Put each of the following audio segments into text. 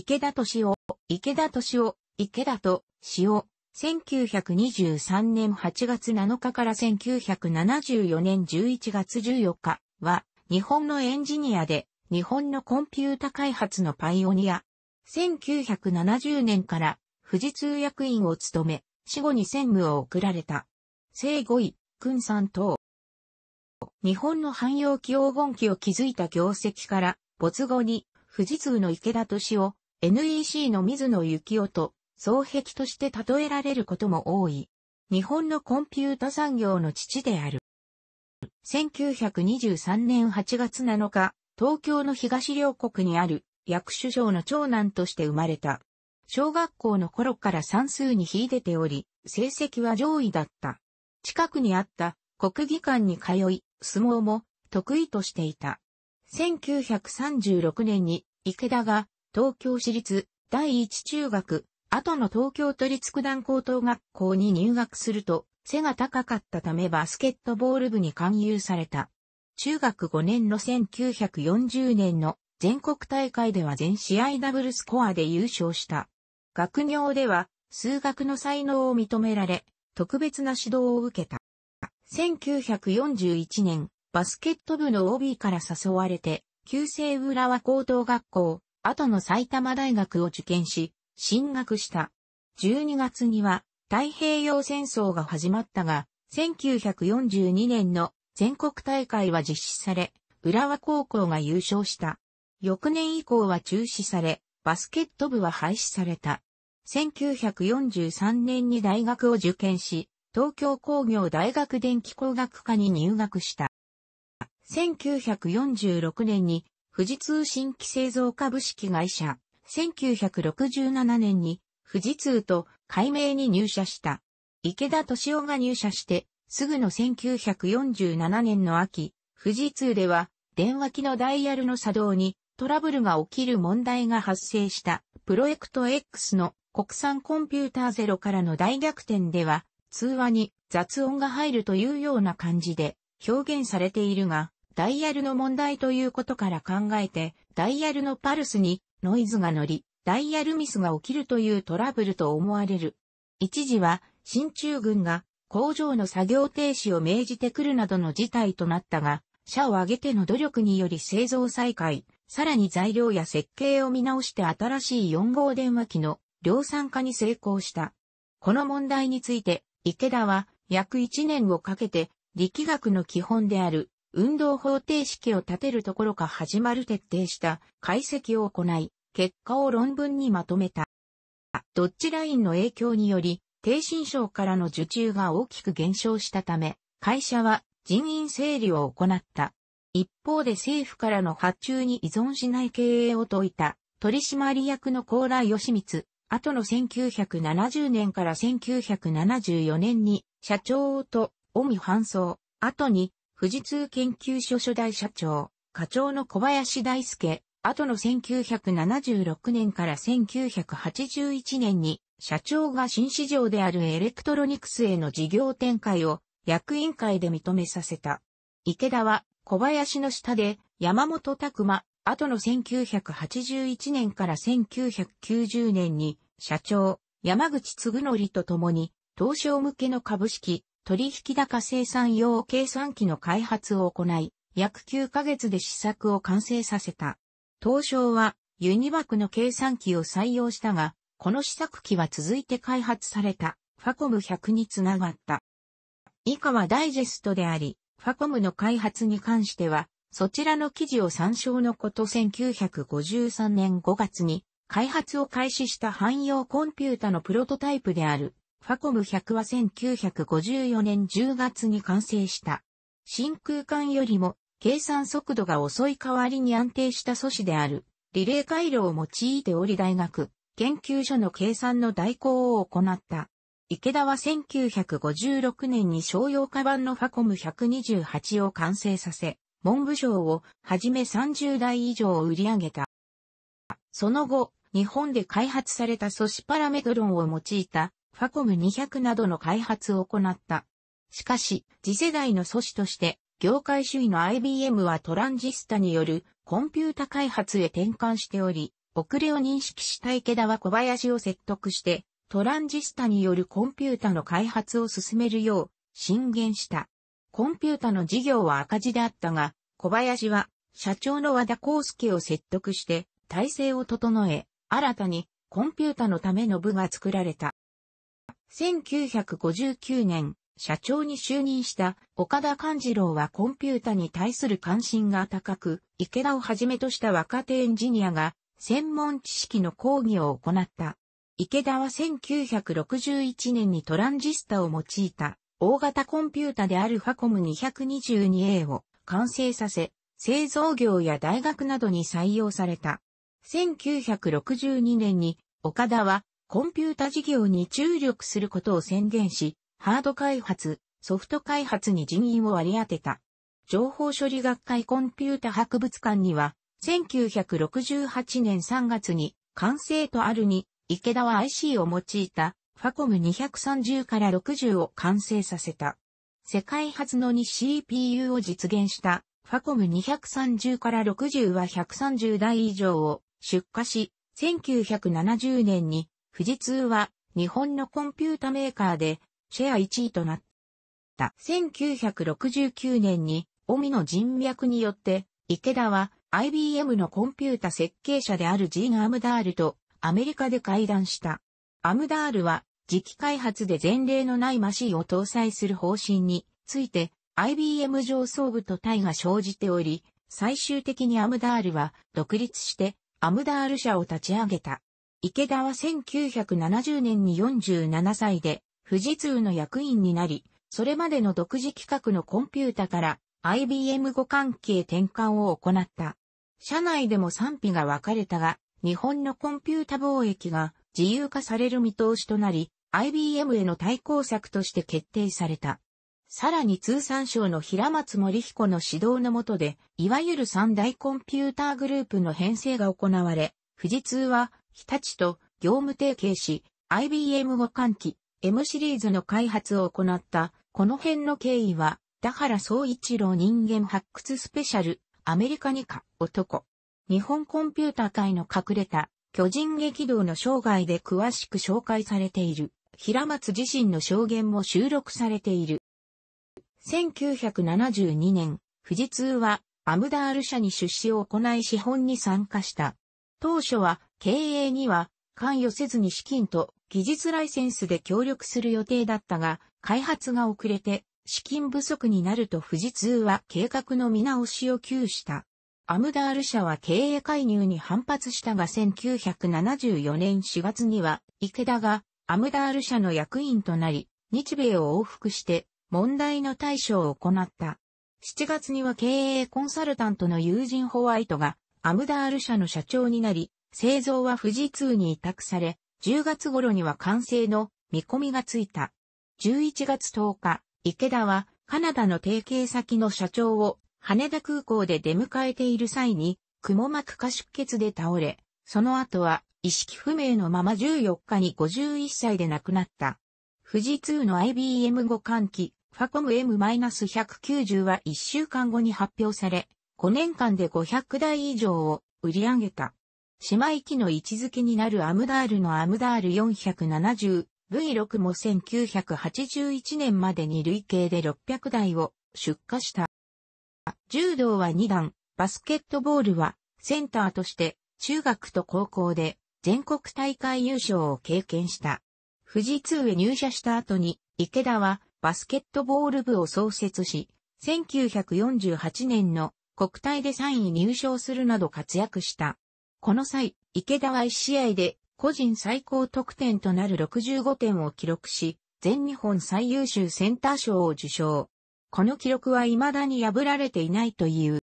池田敏夫、池田敏夫、池田と夫、1923年8月7日から1974年11月14日は、日本のエンジニアで、日本のコンピュータ開発のパイオニア。1970年から富士通役員を務め、死後に専務を送られた。生後位、君さん等。日本の汎用機黄金期を築いた業績から、没後に、富士通の池田敏夫、NEC の水野幸男と、双璧として例えられることも多い。日本のコンピュータ産業の父である。1923年8月7日、東京の東両国にある薬首相の長男として生まれた。小学校の頃から算数に秀でており、成績は上位だった。近くにあった国技館に通い、相撲も得意としていた。1936年に池田が東京市立第一中学、後の東京都立九段高等学校に入学すると、背が高かったためバスケットボール部に勧誘された。中学5年の1940年の全国大会では全試合ダブルスコアで優勝した。学業では数学の才能を認められ、特別な指導を受けた。1941年、バスケット部の OB から誘われて、旧制浦和高等学校、後の埼玉大学を受験し、進学した。12月には太平洋戦争が始まったが、1942年の全国大会は実施され、浦和高校が優勝した。翌年以降は中止され、バスケット部は廃止された。1943年に大学を受験し、東京工業大学電気工学科に入学した。1946年に富士通新規製造株式会社、1967年に富士通と改名に入社した。池田敏夫が入社して、すぐの1947年の秋、富士通では電話機のダイヤルの作動にトラブルが起きる問題が発生したプロエクト X の国産コンピューターゼロからの大逆転では通話に雑音が入るというような感じで表現されているが、ダイヤルの問題ということから考えて、ダイヤルのパルスにノイズが乗り、ダイヤルミスが起きるというトラブルと思われる。一時は、進駐軍が工場の作業停止を命じてくるなどの事態となったが、社を挙げての努力により製造再開、さらに材料や設計を見直して新しい4号電話機の量産化に成功した。この問題について、池田は約1年をかけて力学の基本である運動方程式を立てるところか始まる徹底した解析を行い、結果を論文にまとめた。ドッジラインの影響により、低心症からの受注が大きく減少したため、会社は人員整理を行った。一方で政府からの発注に依存しない経営を説いた取締役の高麗義光、後の1970年から1974年に社長と尾身搬送、後に富士通研究所初代社長、課長の小林大輔、後の1976年から1981年に、社長が新市場であるエレクトロニクスへの事業展開を役員会で認めさせた。池田は小林の下で山本拓馬、後の1981年から1990年に社長、山口嗣則と共に、東証向けの株式、取引高生産用計算機の開発を行い、約9ヶ月で試作を完成させた。当初はユニバクの計算機を採用したが、この試作機は続いて開発されたファコム100につながった。以下はダイジェストであり、ファコムの開発に関しては、そちらの記事を参照のこと1953年5月に開発を開始した汎用コンピュータのプロトタイプであるファコム100は1954年10月に完成した。真空管よりも計算速度が遅い代わりに安定した素子であるリレー回路を用いており大学研究所の計算の代行を行った。池田は1956年に商用化版のファコム128を完成させ、文部省をはじめ30台以上を売り上げた。その後、日本で開発された素子パラメトロンを用いたファコム200などの開発を行った。しかし、次世代の阻止として、業界主義の IBM はトランジスタによるコンピュータ開発へ転換しており、遅れを認識した池田は小林を説得して、トランジスタによるコンピュータの開発を進めるよう進言した。コンピュータの事業は赤字であったが、小林は社長の和田康介を説得して体制を整え、新たにコンピュータのための部が作られた。1959年、社長に就任した岡田勘次郎はコンピュータに対する関心が高く、池田をはじめとした若手エンジニアが専門知識の講義を行った。池田は1961年にトランジスタを用いた大型コンピュータであるファコム 222A を完成させ、製造業や大学などに採用された。1962年に岡田はコンピュータ事業に注力することを宣言し、ハード開発、ソフト開発に人員を割り当てた。情報処理学会コンピュータ博物館には、1968年3月に完成とあるに、池田は IC を用いたファコム230から60を完成させた。世界初のに CPU を実現したファコム230から60は130台以上を出荷し、1970年に富士通は日本のコンピュータメーカーでシェア1位となった。1969年に、オの人脈によって、池田は IBM のコンピュータ設計者であるジーン・アムダールとアメリカで会談した。アムダールは次期開発で前例のないマシンを搭載する方針について IBM 上層部と対が生じており、最終的にアムダールは独立してアムダール社を立ち上げた。池田は1970年に47歳で、富士通の役員になり、それまでの独自企画のコンピュータから IBM 互換機へ転換を行った。社内でも賛否が分かれたが、日本のコンピュータ貿易が自由化される見通しとなり、IBM への対抗策として決定された。さらに通産省の平松森彦の指導の下で、いわゆる三大コンピューターグループの編成が行われ、富士通は日立と業務提携し、IBM 互換機 M シリーズの開発を行った、この辺の経緯は、田原総一郎人間発掘スペシャル、アメリカにか、男。日本コンピューター界の隠れた、巨人激動の生涯で詳しく紹介されている、平松自身の証言も収録されている。1972年、富士通は、アムダール社に出資を行い資本に参加した。当初は、経営には関与せずに資金と技術ライセンスで協力する予定だったが、開発が遅れて資金不足になると富士通は計画の見直しを急した。アムダール社は経営介入に反発したが1974年4月には、池田がアムダール社の役員となり、日米を往復して問題の対処を行った。7月には経営コンサルタントの友人ホワイトがアムダール社の社長になり、製造は富士通に委託され、10月頃には完成の見込みがついた。11月10日、池田はカナダの提携先の社長を羽田空港で出迎えている際に、雲幕膜下出血で倒れ、その後は意識不明のまま14日に51歳で亡くなった。富士通の IBM 互換機、ファコム M-190 は1週間後に発表され、5年間で500台以上を売り上げた。姉妹機の位置づけになるアムダールのアムダール 470V6 も1981年までに累計で600台を出荷した。柔道は2段、バスケットボールはセンターとして中学と高校で全国大会優勝を経験した。富士通へ入社した後に池田はバスケットボール部を創設し、1948年の国体で3位入賞するなど活躍した。この際、池田は1試合で個人最高得点となる65点を記録し、全日本最優秀センター賞を受賞。この記録は未だに破られていないという。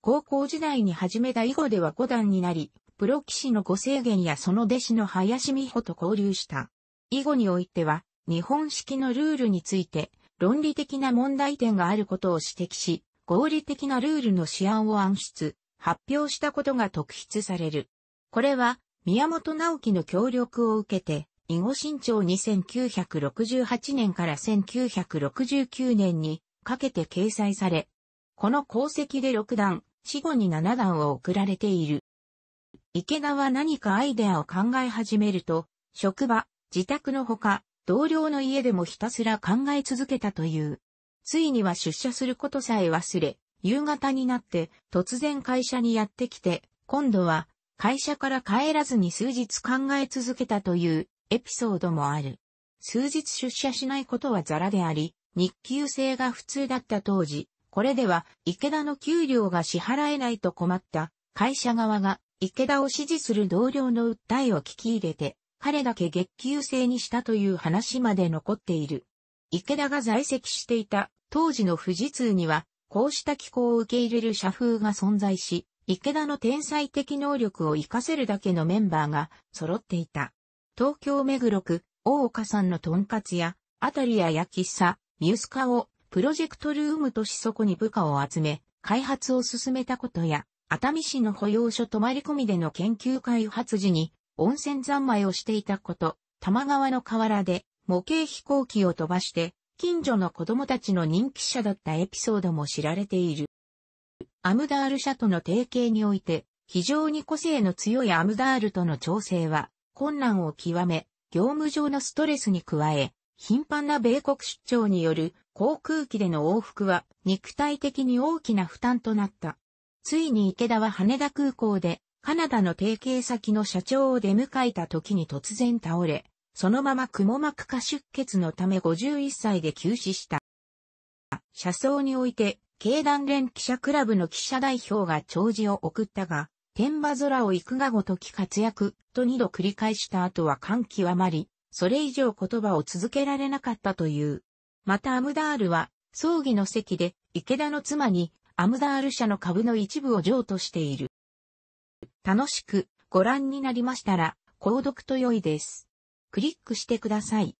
高校時代に始めた囲碁では5段になり、プロ棋士のご制限やその弟子の林美穂と交流した。囲碁においては、日本式のルールについて、論理的な問題点があることを指摘し、合理的なルールの試案を暗出。発表したことが特筆される。これは、宮本直樹の協力を受けて、囲碁新潮2 9 6 8年から1969年にかけて掲載され、この功績で6段、死後に7段を送られている。池田は何かアイデアを考え始めると、職場、自宅のほか、同僚の家でもひたすら考え続けたという。ついには出社することさえ忘れ、夕方になって突然会社にやってきて、今度は会社から帰らずに数日考え続けたというエピソードもある。数日出社しないことはザラであり、日給制が普通だった当時、これでは池田の給料が支払えないと困った会社側が池田を支持する同僚の訴えを聞き入れて、彼だけ月給制にしたという話まで残っている。池田が在籍していた当時の富士通にはこうした気候を受け入れる社風が存在し、池田の天才的能力を活かせるだけのメンバーが揃っていた。東京目黒区、大岡さんのとんかつや、あたりや焼きさ、ミュスカをプロジェクトルームとしそこに部下を集め、開発を進めたことや、熱海市の保養所泊まり込みでの研究開発時に温泉三昧をしていたこと、玉川の河原で模型飛行機を飛ばして近所の子供たちの人気者だったエピソードも知られている。アムダール社との提携において、非常に個性の強いアムダールとの調整は、困難を極め、業務上のストレスに加え、頻繁な米国出張による航空機での往復は肉体的に大きな負担となった。ついに池田は羽田空港でカナダの提携先の社長を出迎えた時に突然倒れ、そのまま蜘蛛膜下出血のため51歳で急死した。車窓において、経団連記者クラブの記者代表が弔辞を送ったが、天馬空を行くがごとき活躍と二度繰り返した後は感極まり、それ以上言葉を続けられなかったという。またアムダールは、葬儀の席で、池田の妻に、アムダール社の株の一部を譲渡している。楽しくご覧になりましたら、購読と良いです。クリックしてください。